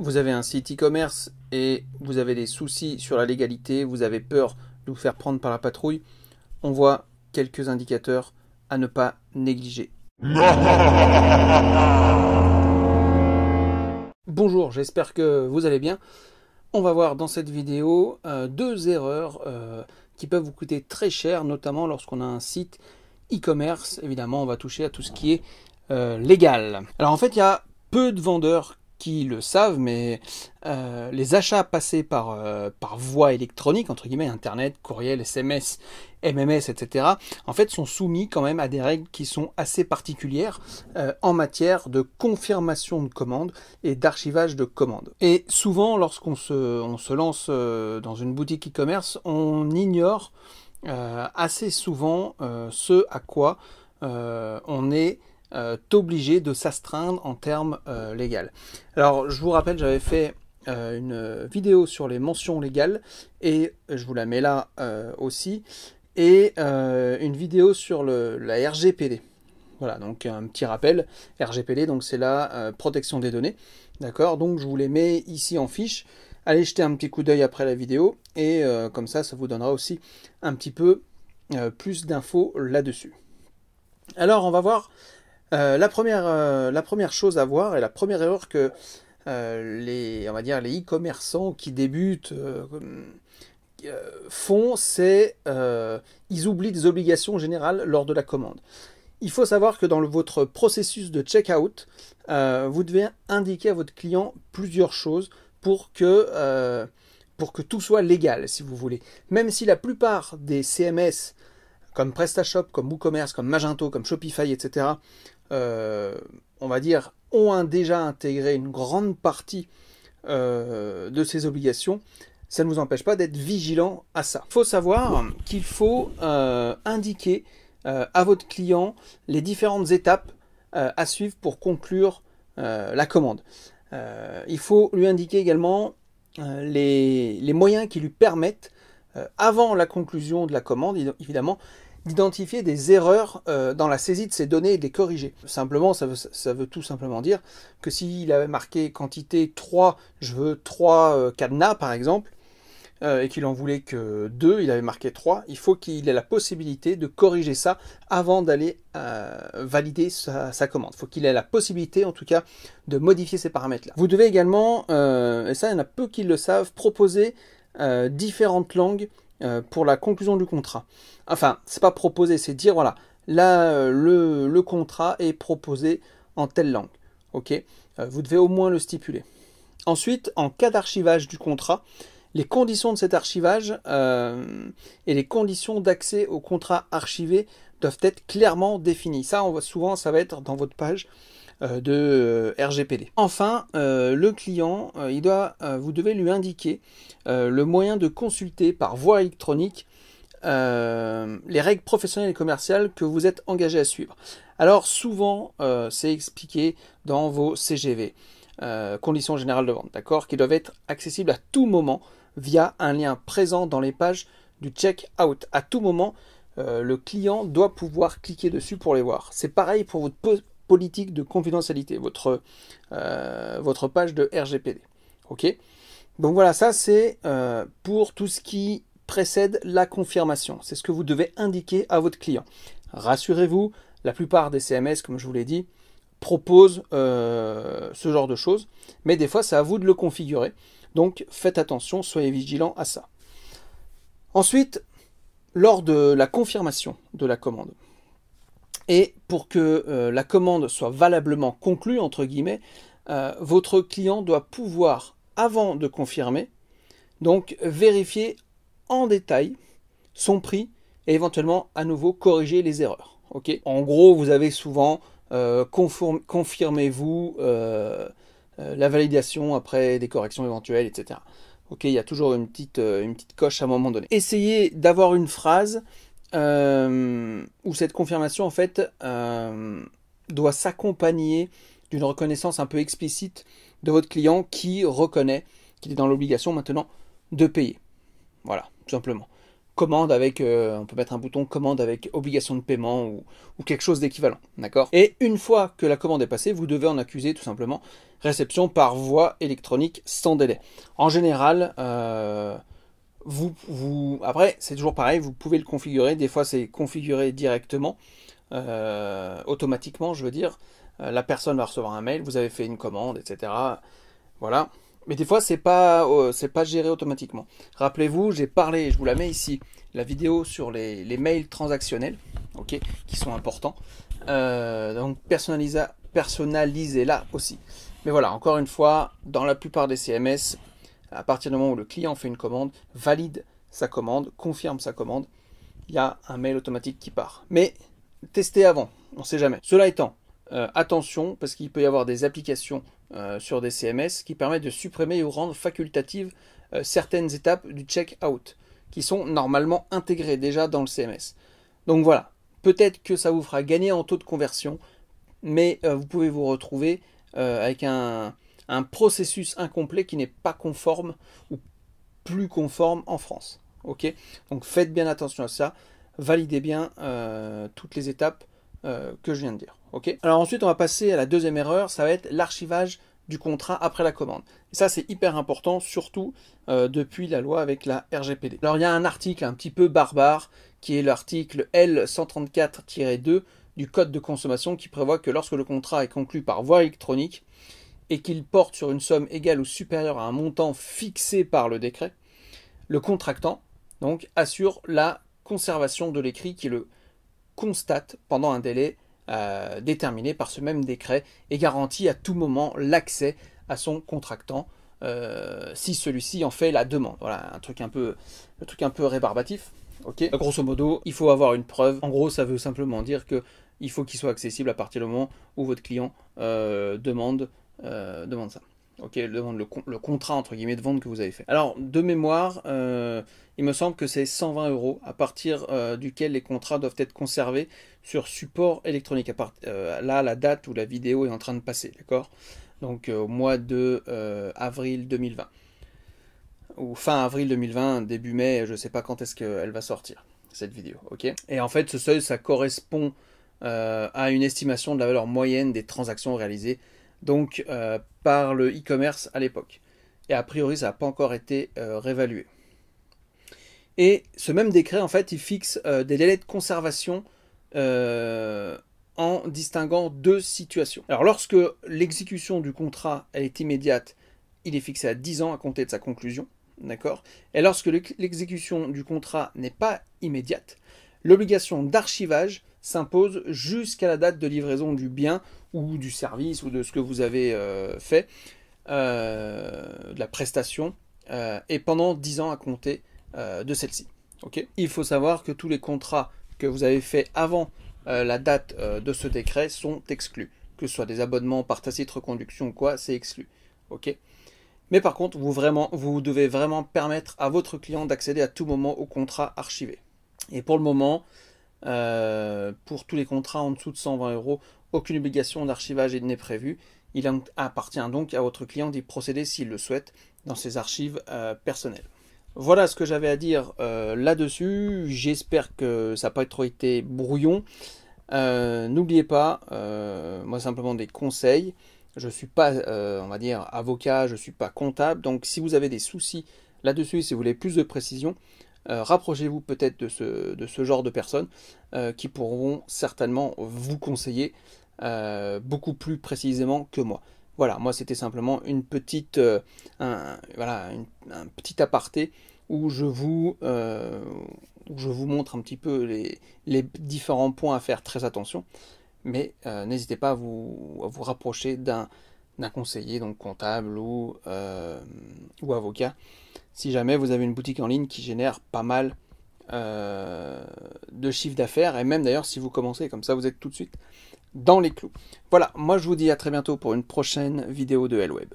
vous avez un site e-commerce et vous avez des soucis sur la légalité, vous avez peur de vous faire prendre par la patrouille, on voit quelques indicateurs à ne pas négliger. Bonjour, j'espère que vous allez bien. On va voir dans cette vidéo euh, deux erreurs euh, qui peuvent vous coûter très cher, notamment lorsqu'on a un site e-commerce. Évidemment, on va toucher à tout ce qui est euh, légal. Alors en fait, il y a peu de vendeurs qui le savent, mais euh, les achats passés par, euh, par voie électronique, entre guillemets, Internet, courriel, SMS, MMS, etc., en fait, sont soumis quand même à des règles qui sont assez particulières euh, en matière de confirmation de commande et d'archivage de commandes. Et souvent, lorsqu'on se, on se lance dans une boutique e-commerce, on ignore assez souvent ce à quoi on est euh, t'obliger de s'astreindre en termes euh, Alors je vous rappelle, j'avais fait euh, une vidéo sur les mentions légales et je vous la mets là euh, aussi et une vidéo sur le, la RGPD. Voilà, donc un petit rappel, RGPD, donc c'est la protection des données, d'accord Donc je vous les mets ici en fiche allez jeter un petit coup d'œil après la vidéo et comme ça, ça vous donnera aussi un petit peu plus d'infos là-dessus. Alors, on va voir euh, euh, la, première, chose à voir et la première erreur que euh, les on va dire les e-commerçants qui débutent font, c'est ils oublient des obligations générales lors de la commande. Il faut savoir que dans votre processus de checkout, vous devez indiquer à votre client plusieurs choses pour que, pour que tout soit légal, si vous voulez. Même si la plupart des CMS comme PrestaShop, comme WooCommerce, comme Magento, comme Shopify, etc., euh, on va dire, ont déjà intégré une grande partie euh, de ces obligations, ça ne vous empêche pas d'être vigilant à ça. Il faut savoir qu'il faut euh, indiquer à votre client les différentes étapes à suivre pour conclure la commande. il faut lui indiquer également les, les moyens qui lui permettent, avant la conclusion de la commande évidemment, d'identifier des erreurs euh, dans la saisie de ces données et de les corriger. Simplement, ça veut, tout simplement dire que s'il avait marqué quantité 3, je veux 3 euh, cadenas par exemple, euh, et qu'il en voulait que 2, il avait marqué 3, il faut qu'il ait la possibilité de corriger ça avant d'aller valider sa, commande. il faut qu'il ait la possibilité en tout cas de modifier ces paramètres-là. Vous devez également, et ça il y en a peu qui le savent, proposer différentes langues euh, pour la conclusion du contrat. Enfin, c'est pas proposer, c'est dire voilà, là euh, le, le, contrat est proposé en telle langue. Ok, euh, vous devez au moins le stipuler. Ensuite, en cas d'archivage du contrat, les conditions de cet archivage et les conditions d'accès au contrat archivé doivent être clairement définies. Ça, on souvent, ça va être dans votre page euh, de euh, RGPD. Enfin, euh, le client, il doit, vous devez lui indiquer le moyen de consulter par voie électronique les règles professionnelles et commerciales que vous êtes engagé à suivre. Alors souvent, c'est expliqué dans vos CGV, conditions générales de vente, d'accord, qui doivent être accessibles à tout moment via un lien présent dans les pages du check-out. À tout moment, le client doit pouvoir cliquer dessus pour les voir. C'est pareil pour votre politique de confidentialité, votre, euh, votre page de RGPD. Ok Donc voilà, ça c'est euh, pour tout ce qui précède la confirmation. C'est ce que vous devez indiquer à votre client. Rassurez-vous, la plupart des CMS, comme je vous l'ai dit, proposent euh, ce genre de choses, mais des fois c'est à vous de le configurer. Donc faites attention, soyez vigilant à ça. Ensuite, lors de la confirmation de la commande, et pour que euh, la commande soit valablement conclue, entre guillemets, euh, votre client doit pouvoir, avant de confirmer, donc vérifier en détail son prix et éventuellement à nouveau corriger les erreurs. en gros, vous avez souvent euh, confirmez-vous la validation après des corrections éventuelles, etc. Ok, il y a toujours une petite, une petite coche à un moment donné. Essayez d'avoir une phrase euh, où cette confirmation, en fait, euh, doit s'accompagner d'une reconnaissance un peu explicite de votre client qui reconnaît qu'il est dans l'obligation maintenant de payer. Voilà, tout simplement. Commande avec, euh, on peut mettre un bouton commande avec obligation de paiement ou, ou quelque chose d'équivalent, d'accord Et une fois que la commande est passée, vous devez en accuser tout simplement réception par voie électronique sans délai. En général, euh, vous, vous, après, c'est toujours pareil, vous pouvez le configurer. Des fois, c'est configuré directement, euh, automatiquement, je veux dire. Euh, la personne va recevoir un mail, vous avez fait une commande, etc. Voilà. Mais des fois, c'est pas, euh, c'est pas géré automatiquement. Rappelez-vous, j'ai parlé, je vous la mets ici, la vidéo sur les, mails transactionnels, ok, qui sont importants. donc, personnalisez là aussi. Mais voilà, encore une fois, dans la plupart des CMS, à partir du moment où le client fait une commande, valide sa commande, confirme sa commande, il y a un mail automatique qui part. Mais testez avant, on ne sait jamais. Cela étant, euh, attention, parce qu'il peut y avoir des applications euh, sur des CMS qui permettent de supprimer ou rendre facultatives euh, certaines étapes du check-out, qui sont normalement intégrées déjà dans le CMS. Donc voilà, peut-être que ça vous fera gagner en taux de conversion, mais vous pouvez vous retrouver avec un, un processus incomplet qui n'est pas conforme ou plus conforme en France. Ok Donc faites bien attention à ça, validez bien euh, toutes les étapes euh, que je viens de dire. Ok Alors ensuite, on va passer à la deuxième erreur, ça va être l'archivage du contrat après la commande. Et ça, c'est hyper important, surtout euh, depuis la loi avec la RGPD. Alors il y a un article un petit peu barbare qui est l'article L134-2 du Code de consommation qui prévoit que lorsque le contrat est conclu par voie électronique, et qu'il porte sur une somme égale ou supérieure à un montant fixé par le décret, le contractant donc assure la conservation de l'écrit qui le constate pendant un délai euh, déterminé par ce même décret et garantit à tout moment l'accès à son contractant euh, si celui-ci en fait la demande. Voilà un truc un peu, un truc un peu rébarbatif. Ok. Grosso modo, il faut avoir une preuve. En gros, ça veut simplement dire qu'il faut qu'il soit accessible à partir du moment où votre client euh, demande euh, demande ça. Ok, de vendre le, contrat entre guillemets de vente que vous avez fait. Alors de mémoire, euh, il me semble que c'est 120 euros à partir euh, duquel les contrats doivent être conservés sur support électronique. À là, la date où la vidéo est en train de passer, d'accord Donc au mois de avril 2020 ou fin avril 2020, début mai, je ne sais pas quand est-ce qu'elle va sortir cette vidéo, ok Et en fait, ce seuil, ça correspond à une estimation de la valeur moyenne des transactions réalisées donc euh, par le e-commerce à l'époque. Et a priori, ça n'a pas encore été euh, réévalué. Et ce même décret, en fait, il fixe euh, des délais de conservation en distinguant deux situations. Alors, lorsque l'exécution du contrat elle est immédiate, il est fixé à 10 ans à compter de sa conclusion. D'accord Et lorsque l'exécution du contrat n'est pas immédiate, l'obligation d'archivage s'impose jusqu'à la date de livraison du bien ou du service ou de ce que vous avez euh, fait, euh, de la prestation, euh, et pendant 10 ans à compter de celle-ci. Il faut savoir que tous les contrats que vous avez faits avant la date de ce décret sont exclus. Que ce soit des abonnements par tacite reconduction ou quoi, c'est exclu. Mais par contre, vous, vraiment, vous devez vraiment permettre à votre client d'accéder à tout moment au contrat archivé. Et pour le moment, euh, pour tous les contrats en dessous de 120 euros, aucune obligation d'archivage n'est prévue. Il appartient donc à votre client d'y procéder s'il le souhaite dans ses archives euh, personnelles. Voilà ce que j'avais à dire euh, là-dessus. J'espère que ça n'a pas trop été brouillon. N'oubliez pas, moi simplement des conseils. Je ne suis pas, on va dire, avocat, je ne suis pas comptable. Donc si vous avez des soucis là-dessus, si vous voulez plus de précision, euh, rapprochez-vous peut-être de ce, de ce, genre de personnes euh, qui pourront certainement vous conseiller euh, beaucoup plus précisément que moi. Voilà, moi c'était simplement une petite, un, voilà, un petit aparté où je vous, je vous montre un petit peu les, les, différents points à faire très attention. Mais n'hésitez pas à vous, à vous rapprocher d'un d'un conseiller, donc comptable ou, euh, ou avocat, si jamais vous avez une boutique en ligne qui génère pas mal euh, de chiffres d'affaires, et même d'ailleurs si vous commencez comme ça, vous êtes tout de suite dans les clous. Voilà, moi je vous dis à très bientôt pour une prochaine vidéo de LWeb.